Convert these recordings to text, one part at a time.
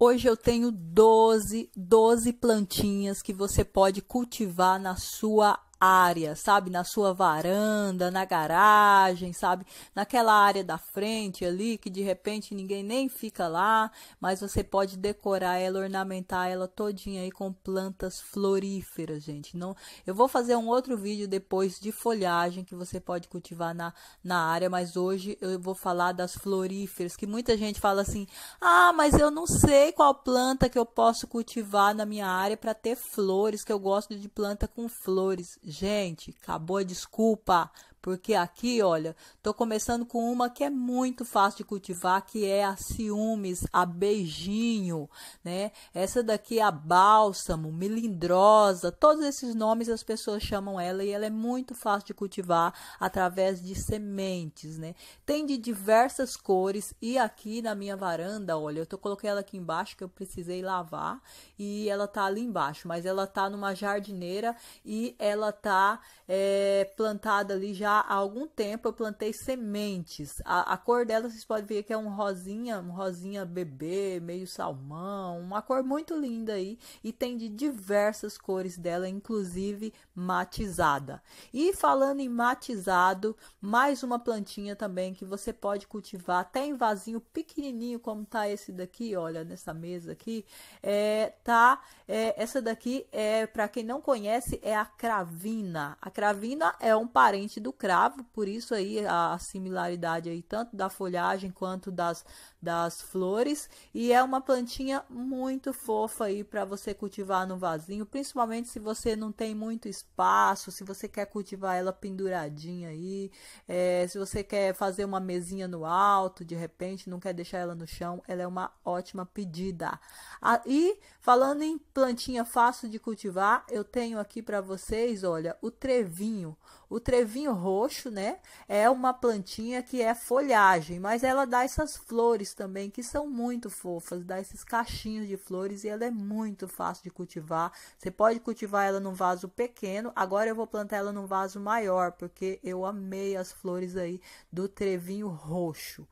Hoje eu tenho 12, 12 plantinhas que você pode cultivar na sua área, sabe? Na sua varanda, na garagem, sabe? Naquela área da frente ali que de repente ninguém nem fica lá, mas você pode decorar ela, ornamentar ela todinha aí com plantas floríferas, gente. Não, eu vou fazer um outro vídeo depois de folhagem que você pode cultivar na, na área, mas hoje eu vou falar das floríferas, que muita gente fala assim: "Ah, mas eu não sei qual planta que eu posso cultivar na minha área para ter flores, que eu gosto de planta com flores". Gente, acabou a desculpa. Porque aqui, olha, estou começando com uma que é muito fácil de cultivar, que é a ciúmes, a beijinho, né? Essa daqui é a bálsamo, melindrosa, todos esses nomes as pessoas chamam ela e ela é muito fácil de cultivar através de sementes, né? Tem de diversas cores e aqui na minha varanda, olha, eu tô coloquei ela aqui embaixo que eu precisei lavar e ela tá ali embaixo, mas ela tá numa jardineira e ela tá é, plantada ali já há algum tempo eu plantei sementes. A, a, cor dela vocês podem ver que é um rosinha, um rosinha bebê, meio salmão, uma cor muito linda aí e tem de diversas cores dela, inclusive matizada. E falando em matizado, mais uma plantinha também que você pode cultivar até em vasinho pequenininho como tá esse daqui, olha nessa mesa aqui, é tá é, essa daqui é para quem não conhece é a cravina. A cravina é um parente do cravo, por isso aí a similaridade aí tanto da folhagem quanto das das flores e é uma plantinha muito fofa aí para você cultivar no vasinho, principalmente se você não tem muito espaço, se você quer cultivar ela penduradinha aí, é, se você quer fazer uma mesinha no alto, de repente, não quer deixar ela no chão, ela é uma ótima pedida. Aí ah, e falando em plantinha fácil de cultivar, eu tenho aqui para vocês, olha, o trevinho. O trevinho roxo, né? É uma plantinha que é folhagem, mas ela dá essas flores flores também que são muito fofas, dá esses cachinhos de flores e ela é muito fácil de cultivar. Você pode cultivar ela num vaso pequeno, agora eu vou plantar ela num vaso maior, porque eu amei as flores aí do trevinho roxo.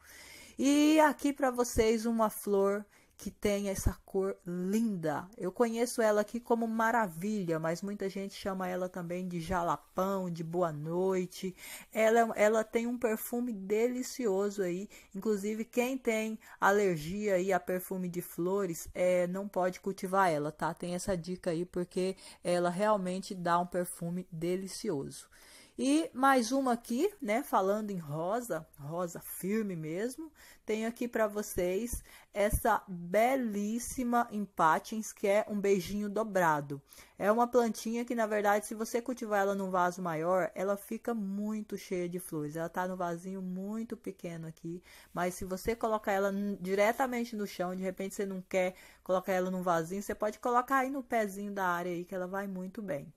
E aqui para vocês uma flor que tem essa cor linda. Eu conheço ela aqui como maravilha, mas muita gente chama ela também de jalapão, de boa noite. Ela, ela tem um perfume delicioso aí. Inclusive, quem tem alergia aí a perfume de flores, é, não pode cultivar ela, tá? Tem essa dica aí, porque ela realmente dá um perfume delicioso. E mais uma aqui, né? Falando em rosa, rosa firme mesmo. Tenho aqui para vocês essa belíssima empatins, que é um beijinho dobrado. É uma plantinha que, na verdade, se você cultivar ela num vaso maior, ela fica muito cheia de flores. Ela tá no vasinho muito pequeno aqui, mas se você colocar ela diretamente no chão, de repente você não quer colocar ela num vasinho, você pode colocar aí no pezinho da área aí que ela vai muito bem.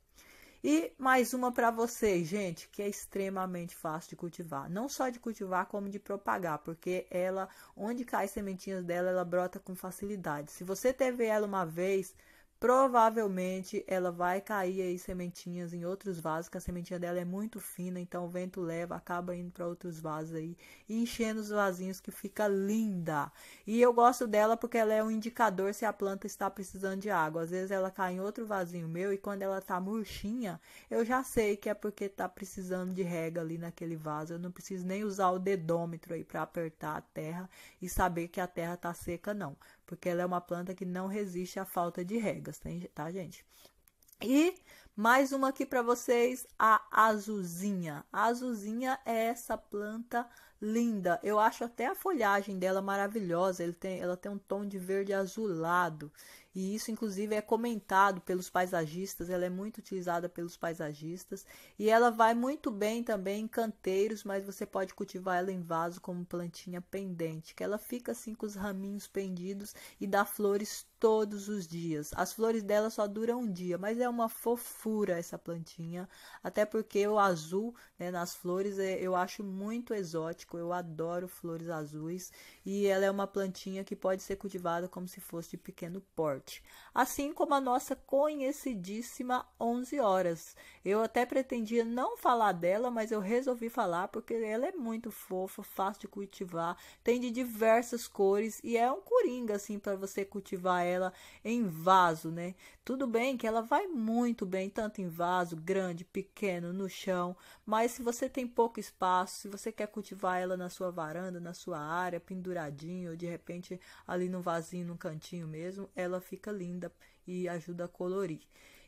E mais uma para vocês, gente, que é extremamente fácil de cultivar. Não só de cultivar, como de propagar, porque ela, onde cai sementinhas dela, ela brota com facilidade. Se você teve ela uma vez, Provavelmente ela vai cair aí sementinhas em outros vasos, que a sementinha dela é muito fina, então o vento leva, acaba indo para outros vasos aí, enchendo os vasinhos que fica linda. E eu gosto dela porque ela é um indicador se a planta está precisando de água. Às vezes ela cai em outro vasinho meu e quando ela tá murchinha, eu já sei que é porque tá precisando de rega ali naquele vaso. Eu não preciso nem usar o dedômetro aí para apertar a terra e saber que a terra tá seca não porque ela é uma planta que não resiste à falta de regas, tá, gente? E mais uma aqui para vocês, a azuzinha. A azuzinha é essa planta linda. Eu acho até a folhagem dela maravilhosa. Tem, ela tem um tom de verde azulado. E isso, inclusive, é comentado pelos paisagistas, ela é muito utilizada pelos paisagistas e ela vai muito bem também em canteiros, mas você pode cultivar ela em vaso como plantinha pendente, que ela fica assim com os raminhos pendidos e dá flores todos os dias. As flores dela só duram um dia, mas é uma fofura essa plantinha, até porque o azul né, nas flores é, eu acho muito exótico. Eu adoro flores azuis e ela é uma plantinha que pode ser cultivada como se fosse de pequeno porte, assim como a nossa conhecidíssima 11 horas. Eu até pretendia não falar dela, mas eu resolvi falar porque ela é muito fofa, fácil de cultivar, tem de diversas cores e é um coringa assim para você cultivar ela em vaso, né? Tudo bem que ela vai muito bem, tanto em vaso, grande, pequeno, no chão, mas se você tem pouco espaço, se você quer cultivar ela na sua varanda, na sua área, penduradinho, ou de repente ali no vasinho, no cantinho mesmo, ela fica linda e ajuda a colorir.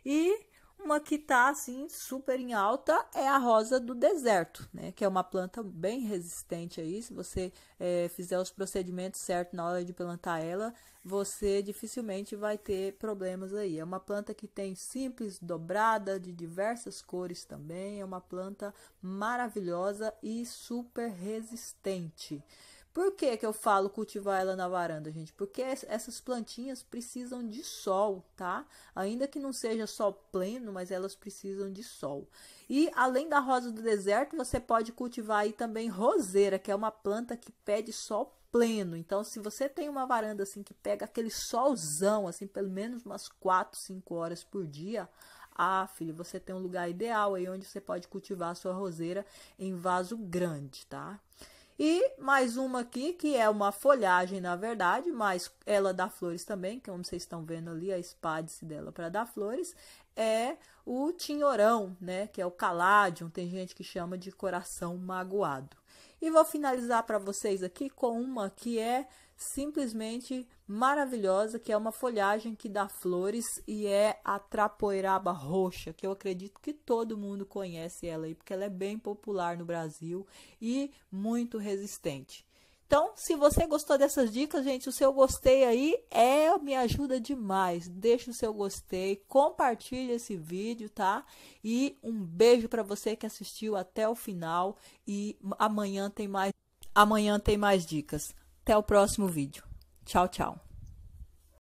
E uma que está assim super em alta é a rosa do deserto, né? Que é uma planta bem resistente aí. Se você é, fizer os procedimentos certos na hora de plantar ela, você dificilmente vai ter problemas aí. É uma planta que tem simples, dobrada, de diversas cores também. É uma planta maravilhosa e super resistente. Por que, que eu falo cultivar ela na varanda, gente? Porque essas plantinhas precisam de sol, tá? Ainda que não seja sol pleno, mas elas precisam de sol. E além da rosa do deserto, você pode cultivar aí também roseira, que é uma planta que pede sol pleno. Então, se você tem uma varanda assim que pega aquele solzão, assim, pelo menos umas 4, 5 horas por dia, ah, filho, você tem um lugar ideal aí onde você pode cultivar a sua roseira em vaso grande, tá? E mais uma aqui, que é uma folhagem, na verdade, mas ela dá flores também, que como vocês estão vendo ali, a espádice dela para dar flores, é o tinhorão, né? Que é o caládio, tem gente que chama de coração magoado. E vou finalizar para vocês aqui com uma que é simplesmente maravilhosa, que é uma folhagem que dá flores e é a trapoeraba roxa, que eu acredito que todo mundo conhece ela aí, porque ela é bem popular no Brasil e muito resistente. Então, se você gostou dessas dicas, gente, o seu gostei aí é me ajuda demais. Deixa o seu gostei, compartilha esse vídeo, tá? E um beijo para você que assistiu até o final e amanhã tem mais amanhã tem mais dicas. Até o próximo vídeo. Tchau, tchau.